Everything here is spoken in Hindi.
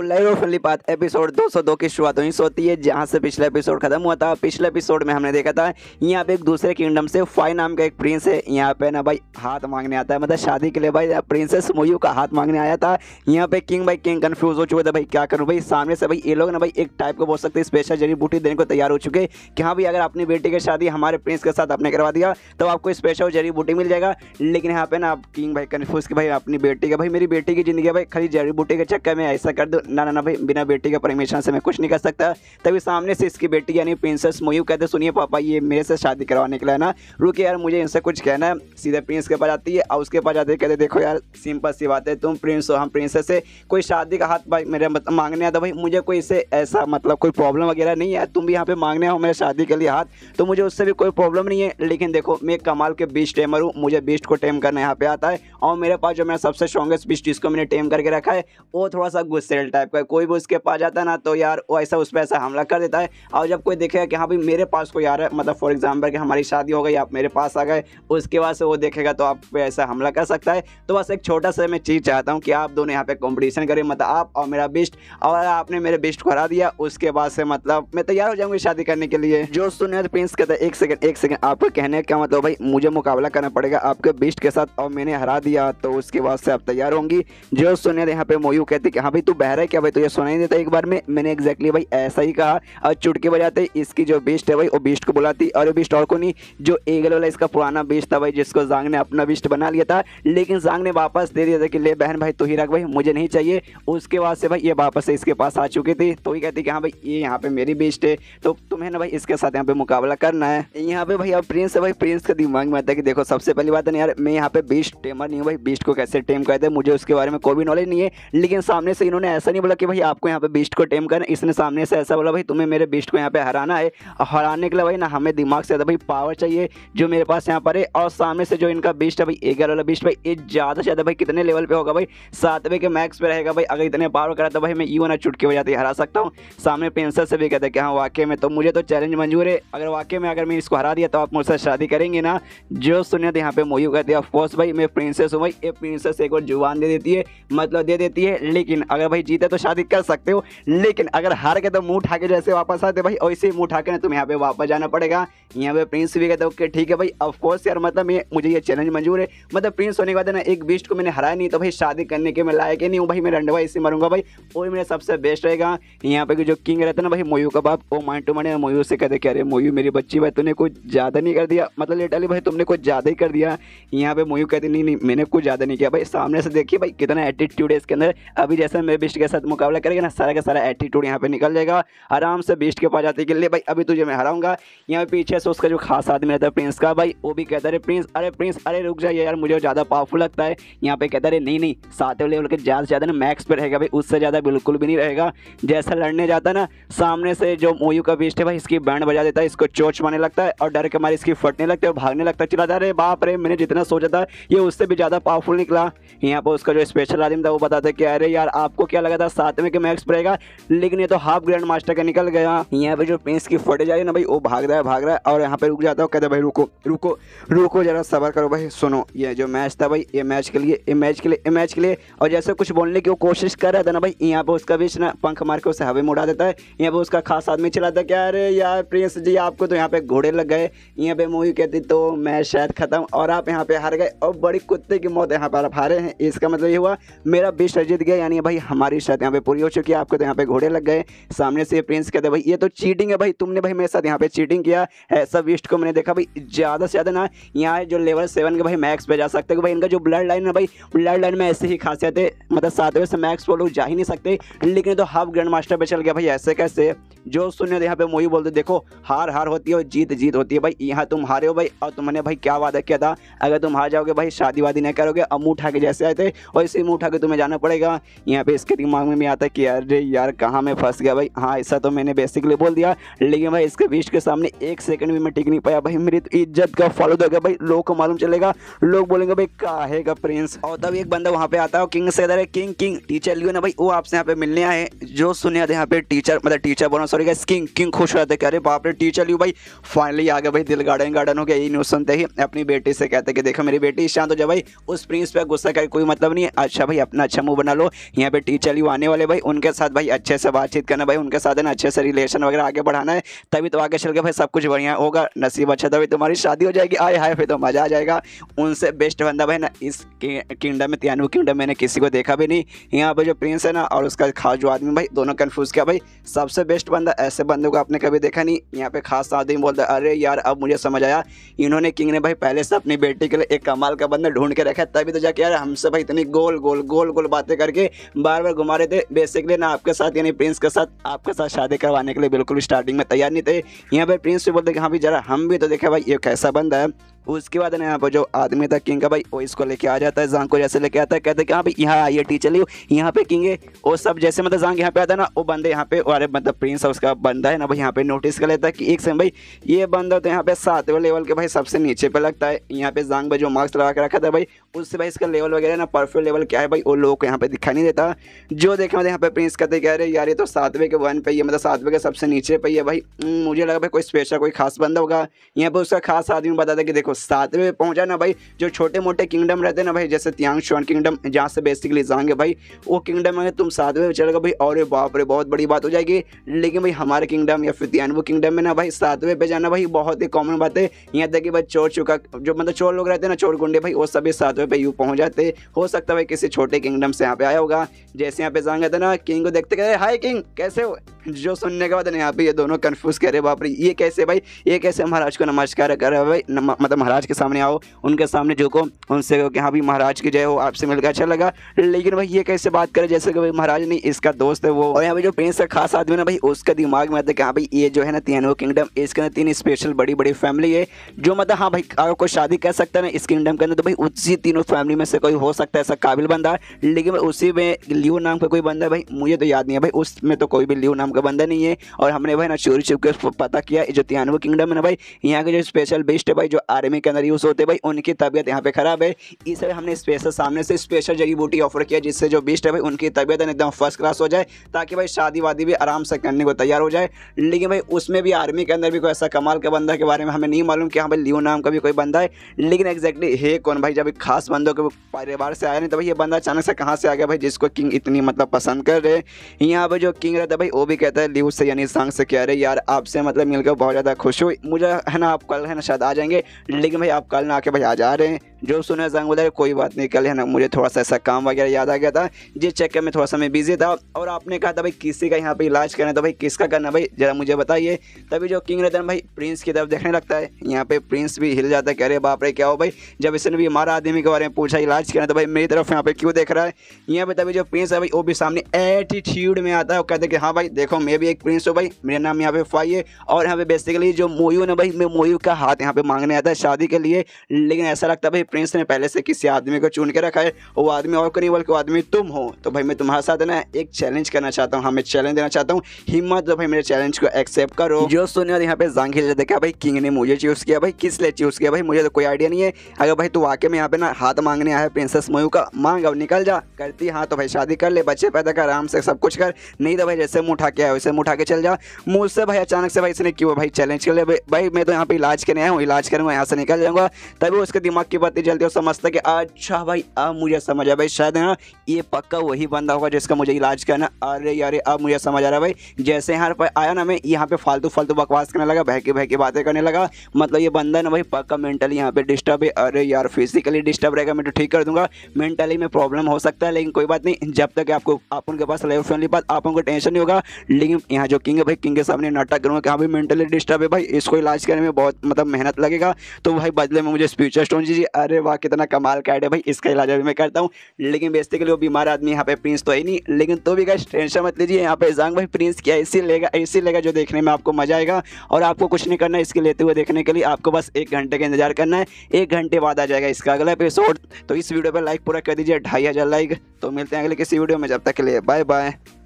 लाइव ऑफ लिपात एपिसोड 202 की शुरुआत वहीं से होती है जहां से पिछला एपिसोड खत्म हुआ था पिछले एपिसोड में हमने देखा था यहाँ पे एक दूसरे किंगडम से फाई नाम का एक प्रिंस है यहाँ पे ना भाई हाथ मांगने आता है मतलब शादी के लिए भाई प्रिंसेस मोयू का हाथ मांगने आया था यहाँ पे किंग बाई किंग कन्फ्यूज हो चुका था भाई क्या करूँ भाई सामने से भाई ये लोग ना भाई एक टाइप को बोल सकते हैं स्पेशल जड़ी बूटी देने को तैयार हो चुके कि हाँ भाई अगर अपनी बेटी की शादी हमारे प्रिंस के साथ आपने करवा दिया तो आपको स्पेशल जड़ी बूटी मिल जाएगा लेकिन यहाँ पे ना आप किंग भाई कन्फ्यूज की भाई अपनी बेटी का भाई मेरी बेटी की जिंदगी भाई खाली जड़ी बूटी के चक्कर में ऐसा कर दो ना ना भाई बिना बेटी का परमिशन से मैं कुछ नहीं कर सकता तभी सामने से इसकी बेटी यानी प्रिंसेस मोयू कहते सुनिए पापा ये मेरे से शादी करवाने के लिए ना रुके यार मुझे इनसे कुछ कहना है सीधे प्रिंस के पास जाती है और उसके पास जाते कहते देखो यार सिंपल सी बात है तुम प्रिंस हो हम प्रिंसेस से कोई शादी का हाथ भाई मेरे मतलब मांगने आता भाई मुझे कोई इससे ऐसा मतलब कोई प्रॉब्लम वगैरह नहीं है तुम भी यहाँ पे मांगने हो मेरे शादी के लिए हाथ तो मुझे उससे भी कोई प्रॉब्लम नहीं है लेकिन देखो मैं कमाल के बीच टेमर हूँ मुझे बीस्ट को टेम करना यहाँ पे आता है और मेरे पास जो मेरा सबसे स्ट्रॉगेस्ट बीस्ट जिसको मैंने टेम करके रखा है वो थोड़ा सा गुस्सेल टाइप का कोई भी उसके पास जाता ना तो यार वो ऐसा उस पर ऐसा हमला कर देता है और जब कोई देखेगा कि हाँ भाई मेरे पास कोई आ रहा है मतलब फॉर एग्जाम्पल कि हमारी शादी हो गई आप मेरे पास आ गए उसके बाद से वो देखेगा तो आप पे ऐसा हमला कर सकता है तो बस एक छोटा सा मैं चीज़ चाहता हूँ कि आप दोनों यहाँ पे कॉम्पिटिशन करें मतलब आप और मेरा बेस्ट और आपने मेरे बेस्ट को हरा दिया उसके बाद से मतलब मैं तैयार हो जाऊँगी शादी करने के लिए जो सुनियर प्रिंस कहता है एक सेकेंड एक सेकंड आपका कहने का मतलब भाई मुझे मुकाबला करना पड़ेगा आपके बेस्ट के साथ और मैंने हरा दिया तो उसके बाद से आप तैयार होंगी जो सुने यहाँ पे मोयू कहती कि हाँ भाई तू बह कह रहा है क्या भाई तुझे सुना ही देता एक बार में मैंने एक्जैक्टली भाई ऐसा ही कहा और चुटके बजाते इसकी जो बेस्ट है भाई वो बेस्ट को बुलाती और वो बेस्ट और को नहीं जो एगल वाला इसका पुराना बेस्ट था भाई जिसको जांग ने अपना बेस्ट बना लिया था लेकिन जांग ने वापस दे दिया था कि ले बहन भाई तो ही रख भाई मुझे नहीं चाहिए उसके बाद से भाई ये वापस से इसके पास आ चुके थे तो ही कहती कि हाँ भाई ये यहाँ पे मेरी बेस्ट है तो तुम्हें ना भाई इसके साथ यहाँ पे मुकाबला करना है यहाँ पे भाई अब प्रिंस है भाई प्रिंस का दिमाग में आता है कि देखो सबसे पहली बात है यार मैं यहाँ पे बेस्ट टेमर नहीं हूँ भाई बेस्ट को कैसे टेम करते मुझे उसके बारे में कोई भी नॉलेज नहीं है लेकिन सामने से इन्होंने ऐसा नहीं बोला कि भाई आपको यहाँ पे बीस्ट को टेम करना इसने सामने से ऐसा बोला भाई तुम्हें मेरे बीस्ट को यहाँ पे हराना है और हराने के लिए भाई ना हमें दिमाग से ज़्यादा भाई पावर चाहिए जो मेरे पास यहाँ पर है और सामने से जो इनका बीस्ट है भाई ग्यारह वाला बीस्ट भाई ये ज़्यादा से ज़्यादा भाई कितने लेवल पर होगा भाई सातवें के मैक्स पर रहेगा भाई अगर इतने पावर करा तो भाई मैं यू ना चुटकी हो जाती हरा सकता हूँ सामने पेंसिल से भी कहते हैं कि हाँ वाकई में तो मुझे तो चैलेंज मंजूर है अगर वाकई में अगर मैं इसको हरा दिया तो आप मुझसे शादी करेंगे ना जो तो यहाँ पे मोयू कहती है ऑफकोर्स भाई मैं प्रिंसेस हूँ भाई ये प्रिंसेस एक और जुबान दे देती है मतलब दे देती है लेकिन अगर भाई जीते तो शादी कर सकते हो लेकिन अगर हार गए तो मुंह उठा के जैसे वापस आते भाई वैसे ही मुंह उठा के ना तुम यहाँ पे वापस जाना पड़ेगा यहाँ पे प्रिंस भी कहते ओके ठीक है भाई ऑफकोर्स यार मतलब ये मुझे ये चैलेंज मंजूर है मतलब प्रिंस होने के बाद ना एक बीस्ट को मैंने हराया नहीं तो भाई शादी करने के मैं लायक ही नहीं हूँ भाई मैं रंडवा इससे मरूंगा भाई वही मेरा सबसे बेस्ट रहेगा यहाँ पे जो किंग रहता है ना भाई मोयू का बाप वो माइंड टू माइंड मोयू से कहते अरे मोयू मेरी बच्ची भाई तुमने कुछ ज़्यादा नहीं कर दिया मतलब लेटली भाई तुमने कुछ ज़्यादा ही कर दिया यहाँ पे मोयू कहते नहीं नहीं मैंने कुछ ज़्यादा नहीं किया भाई सामने से देखिए भाई कितना एटीट्यूड है इसके अंदर अभी जैसे मैं बिस्ट के साथ मुकाबला करेगा ना सारा का सारा एटीट्यूड यहाँ पे निकल जाएगा आराम से बीस्ट के पास जाते के लिए भाई अभी तुझे मैं हराऊंगा यहाँ पीछे से उसका जो खास आदमी रहता है प्रिंस का भाई वो भी कहता है प्रिंस अरे प्रिंस अरे रुक जाइए यार मुझे ज़्यादा पावरफुल लगता है यहाँ पे कहता है नहीं नहीं सातवें लेवल के ज़्यादा ज़्यादा ना मैक्स पर रहेगा भाई उससे ज़्यादा बिल्कुल भी नहीं रहेगा जैसा लड़ने जाता ना सामने से जो मोयू का बीस्ट है भाई इसकी बैंड बजा देता है इसको चोच मारने लगता है और डर के मारे इसकी फटने लगता है भागने लगता है चिल्लाता रहे बाप रे मैंने जितना सोचा था ये उससे भी ज़्यादा पावरफुल निकला यहाँ पर उसका जो स्पेशल आदमी था वो बताते कि अरे यार आपको क्या गया था साथ में कि मैक्स पड़ेगा लेकिन ये तो हाफ ग्रैंड मास्टर का निकल गया यहाँ पे जो पेंस की फोटेज आई ना भाई वो भाग रहा है भाग रहा है और यहाँ पे रुक जाता हूँ कहते भाई रुको रुको रुको जरा सबर करो भाई सुनो ये जो मैच था भाई ये मैच के लिए ये मैच के लिए ये मैच के लिए और जैसे कुछ बोलने की वो कोशिश कर रहा था ना भाई यहाँ पे उसका बीच ना पंख मार के उसे हवे मुड़ा देता है यहाँ पे उसका खास आदमी चलाता क्या अरे यार प्रिंस जी आपको तो यहाँ पे घोड़े लग गए यहाँ पे मूवी कहती तो मैच शायद खत्म और आप यहाँ पे हार गए और बड़ी कुत्ते की मौत यहाँ पर आप हारे हैं इसका मतलब ये हुआ मेरा बीस जीत गया यानी भाई हमारी मेरे साथ यहाँ पे पूरी हो चुकी है आपको तो यहाँ पे घोड़े लग गए सामने से प्रिंस कहते भाई ये तो चीटिंग है भाई तुमने भाई मेरे साथ यहाँ पे चीटिंग किया ऐसा विस्ट को मैंने देखा भाई ज़्यादा से ज़्यादा ना यहाँ जो लेवल सेवन के भाई मैक्स पे जा सकते भाई इनका जो ब्लड लाइन है भाई ब्लड लाइन में ऐसे ही खासियत है मतलब सातवें से मैक्स वो लोग जा ही नहीं सकते लेकिन तो हाफ ग्रैंड मास्टर पे चल गया भाई ऐसे कैसे जो सुनने यहाँ पे मोई बोलते देखो हार हार होती है और जीत जीत होती है भाई यहाँ तुम हारे हो भाई और तुमने भाई क्या वादा किया था अगर तुम हार जाओगे भाई शादी वादी नहीं करोगे अब मुँह उठा के जैसे आए थे और इसी मुँह उठा के तुम्हें जाना पड़ेगा यहाँ पे इसके दिमाग में भी आता है कि यार रे यार कहाँ मैं फंस गया भाई हाँ ऐसा तो मैंने बेसिकली बोल दिया लेकिन भाई इसके विश के सामने एक सेकंड भी मैं टिक नहीं पाया भाई मेरी तो इज्जत का फॉलो तो देगा भाई लोग को मालूम चलेगा लोग बोलेंगे भाई काहे प्रिंस और तब एक बंदा वहाँ पे आता है किंग से है किंग किंग टीचर लियो ना भाई वो आपसे यहाँ पे मिलने आए जो सुने आते यहाँ पे टीचर मतलब टीचर बोला सॉरी गैस किंग किंग खुश रहते अरे बाप रे टीचर लियो भाई फाइनली आ गया भाई दिल गार्डन गार्डन हो गया यही न्यूज़ सुनते ही अपनी बेटी से कहते कि देखो मेरी बेटी शांत हो जाए भाई उस प्रिंस पर गुस्सा कर कोई मतलब नहीं अच्छा भाई अपना अच्छा मुंह बना लो यहाँ पे टीचर जो आने वाले भाई उनके साथ भाई अच्छे से बातचीत करना भाई उनके साथ अच्छे से रिलेशन वगैरह आगे बढ़ाना है तभी तो आगे चल के भाई सब कुछ बढ़िया होगा नसीब अच्छा तभी तुम्हारी शादी हो जाएगी आए हाय फिर तो मज़ा आ जाएगा उनसे बेस्ट बंदा भाई ना इस किंगडम में तियानवे किंगडम मैंने किसी को देखा भी नहीं यहाँ पर जो प्रिंस है ना और उसका खास जो आदमी भाई दोनों कन्फ्यूज़ किया भाई सबसे बेस्ट बंदा ऐसे बंदे को आपने कभी देखा नहीं यहाँ पे खास आदमी बोलता अरे यार अब मुझे समझ आया इन्होंने किंग ने भाई पहले से अपनी बेटी के लिए एक कमाल का बंदा ढूंढ के रखा तभी तो जाके यार हमसे भाई इतनी गोल गोल गोल गोल बातें करके बार बार घुमा रहे थे बेसिकली ना आपके साथ यानी प्रिंस के साथ आपके साथ शादी करवाने के लिए बिल्कुल स्टार्टिंग में तैयार नहीं थे यहाँ पर प्रिंस भी बोलते कि हाँ भी जरा हम भी तो देखे भाई ये कैसा बंदा है उसके बाद ना यहाँ पर जो आदमी था किंग का भाई वो इसको लेके आ जाता है जांग को जैसे लेके आता है कहते हैं कि हाँ भाई यहाँ आइए टीचर लियो यहाँ पे किंग है वो सब जैसे मतलब जांग यहाँ पे आता है ना वो बंदे यहाँ पे अरे मतलब प्रिंस उसका बंदा है ना भाई यहाँ पे नोटिस कर लेता है कि एक समय भाई ये बंदा तो यहाँ पे सातवें लेवल के भाई सबसे नीचे पे लगता है यहाँ पे जांग भाई जो मार्क्स लगा के रखा था भाई उससे भाई इसका लेवल वगैरह ना परफेक्ट लेवल क्या है भाई वो लोग को यहाँ पे दिखाई नहीं देता जो देखे मतलब यहाँ पे प्रिंस कहते कह रहे यार ये तो सातवें के वन पे ही है मतलब सातवें के सबसे नीचे पे ही है भाई हम्म, मुझे लगा भाई कोई स्पेशल कोई खास बंदा होगा यहाँ पे उसका खास आदमी बताता कि देखो को सातवें में पहुंचा ना भाई जो छोटे मोटे किंगडम रहते हैं ना भाई जैसे तियांग शुआन किंगडम जहाँ से बेसिकली जाएंगे भाई वो किंगडम में तुम सातवें में चलेगा भाई और बाप रे बहुत बड़ी बात हो जाएगी लेकिन भाई हमारे किंगडम या फिर तियानवे किंगडम में ना भाई सातवें पे जाना भाई बहुत ही कॉमन बात है यहाँ तक कि भाई चोर चुका जो मतलब चोर लोग रहते हैं ना चोर गुंडे भाई वो सभी सातवें पे यू पहुँच जाते हो सकता है भाई किसी छोटे किंगडम से यहाँ पे आया होगा जैसे यहाँ पे जाएंगे था तो ना किंग को देखते कहते हाई किंग कैसे हो जो सुनने के बाद यहाँ पे ये दोनों कन्फ्यूज कह रहे बाप रे ये कैसे भाई ये कैसे महाराज को नमस्कार कर रहे भाई मतलब महाराज के सामने आओ उनके सामने झुको उनसे कहो कि हाँ भाई महाराज की जय हो आपसे मिलकर अच्छा लगा लेकिन भाई ये कैसे बात करें जैसे कि भाई महाराज नहीं इसका दोस्त है वो और यहाँ पर जो प्रिंस का खास आदमी ना भाई उसका दिमाग में आता है कि हाँ भाई ये जो है ना तीनों किंगडम इसके अंदर तीन स्पेशल बड़ी बड़ी फैमिली है जो मतलब हाँ भाई अगर कोई शादी कर सकता है ना इस किंगडम के अंदर तो भाई उसी तीनों फैमिली में से कोई हो सकता है ऐसा काबिल बंदा लेकिन उसी में लियो नाम का कोई बंदा भाई मुझे तो याद नहीं है भाई उसमें तो कोई भी लियो नाम का बंदा नहीं है और हमने भाई ना चोरी चुप के पता किया जो तिहानवे किंगडम है ना भाई यहाँ के जो स्पेशल बेस्ट है भाई जो आर्मी एकेडमी के अंदर यूज़ होते भाई उनकी तबियत यहाँ पे ख़राब है इसलिए हमने स्पेशल सामने से स्पेशल जड़ी बूटी ऑफर किया जिससे जो बेस्ट है भाई उनकी तबियत एकदम फर्स्ट क्लास हो जाए ताकि भाई शादी वादी भी आराम से करने को तैयार हो जाए लेकिन भाई उसमें भी आर्मी के अंदर भी कोई ऐसा कमाल का बंदा के बारे में हमें नहीं मालूम कि हाँ भाई लियो नाम का भी कोई बंदा है लेकिन एक्जैक्टली है कौन भाई जब खास बंदों के परिवार से आया नहीं तो भाई ये बंदा अचानक से कहाँ से आ गया भाई जिसको किंग इतनी मतलब पसंद कर रहे हैं यहाँ पर जो किंग रहता है भाई वो भी कहता है लियो से यानी सांग से कह रहे यार आपसे मतलब मिलकर बहुत ज़्यादा खुश हुई मुझे है ना आप कल है ना शायद आ जाएंगे लेकिन भाई आप कल ना आके भाई आ जा रहे हैं जो सुने जंग बोले कोई बात नहीं कल है ना मुझे थोड़ा सा ऐसा काम वगैरह याद आ गया था जिस चक्कर में थोड़ा सा मैं बिजी था और आपने कहा था भाई किसी का यहाँ पे इलाज करना तो भाई किसका करना भाई जरा मुझे बताइए तभी जो किंग रतन भाई प्रिंस की तरफ देखने लगता है यहाँ पे प्रिंस भी हिल जाता है कह रहे बाप रे क्या हो भाई जब इसने भी हमारा आदमी के बारे में पूछा इलाज करना तो भाई मेरी तरफ यहाँ पे क्यों देख रहा है यहाँ पे तभी जो प्रिंस है भाई वो भी सामने एटीट्यूड में आता है और कहते हैं कि हाँ भाई देखो मैं भी एक प्रिंस हूँ भाई मेरा नाम यहाँ पे फाई है और यहाँ पे बेसिकली जो मोयू ने भाई मैं मोयू का हाथ यहाँ पे मांगने आता है शादी के लिए लेकिन ऐसा लगता है भाई प्रिंस ने पहले से किसी आदमी को चुन के रखा है वो आदमी और को नहीं बल्कि वो आदमी तुम हो तो भाई मैं तुम्हारे साथ ना एक चैलेंज करना चाहता हूँ हाँ मैं चैलेंज देना चाहता हूँ हिम्मत दो भाई मेरे चैलेंज को एक्सेप्ट करो जो सुनने यहाँ पे जांग देखा भाई किंग ने मुझे चूज़ किया भाई किस लिए चूज़ किया भाई मुझे तो कोई आइडिया नहीं है अगर भाई तू वाकई में यहाँ पे ना हाथ मांगने आया है प्रिंसेस मयू का मांग अब निकल जा करती हाँ तो भाई शादी कर ले बच्चे पैदा कर आराम से सब कुछ कर नहीं तो भाई जैसे मुँह उठा के आया वैसे मुँह उठा के चल जा मुझसे भाई अचानक से भाई इसने क्यों भाई चैलेंज कर ले भाई मैं तो यहाँ पे इलाज करने आया हूँ इलाज करूँगा यहाँ से निकल जाऊँगा तभी उसके दिमाग की बात जल्दी चलते वो समझता कि अच्छा भाई अब मुझे समझ आया भाई शायद है ना ये पक्का वही बंदा होगा जिसका मुझे इलाज करना अरे यारे अब मुझे समझ आ रहा है भाई जैसे यहाँ पर आया ना मैं यहाँ पे फालतू फालतू बकवास करने लगा बहके बहके बातें करने लगा मतलब ये बंदा ना भाई पक्का मेंटली यहाँ पे डिस्टर्ब है अरे यार फिजिकली डिस्टर्ब रहेगा मैं तो ठीक कर दूंगा मेंटली में प्रॉब्लम हो सकता है लेकिन कोई बात नहीं जब तक आपको आप उनके पास लाइफ फैमिली बात आप उनको टेंशन नहीं होगा लेकिन यहाँ जो किंग है भाई किंग के सामने नाटक करूँगा कि हाँ भाई मेंटली डिस्टर्ब है भाई इसको इलाज करने में बहुत मतलब मेहनत लगेगा तो भाई बदले में मुझे स्पीचर स्टोन दीजिए अरे अरे वाह कितना कमाल का आइडिया भाई इसका इलाज अभी मैं करता हूँ लेकिन बेचते के लिए वो बीमार आदमी यहाँ पे प्रिंस तो है नहीं लेकिन तो भी गैस टेंशन मत लीजिए यहाँ पे जांग भाई प्रिंस क्या ऐसी लेगा ऐसी लेगा जो देखने में आपको मजा आएगा और आपको कुछ नहीं करना इसके लेते हुए देखने के लिए आपको बस एक घंटे का इंतजार करना है एक घंटे बाद आ जाएगा इसका अगला एपिसोड तो इस वीडियो पर लाइक पूरा कर दीजिए ढाई लाइक तो मिलते हैं अगले किसी वीडियो में जब तक के लिए बाय बाय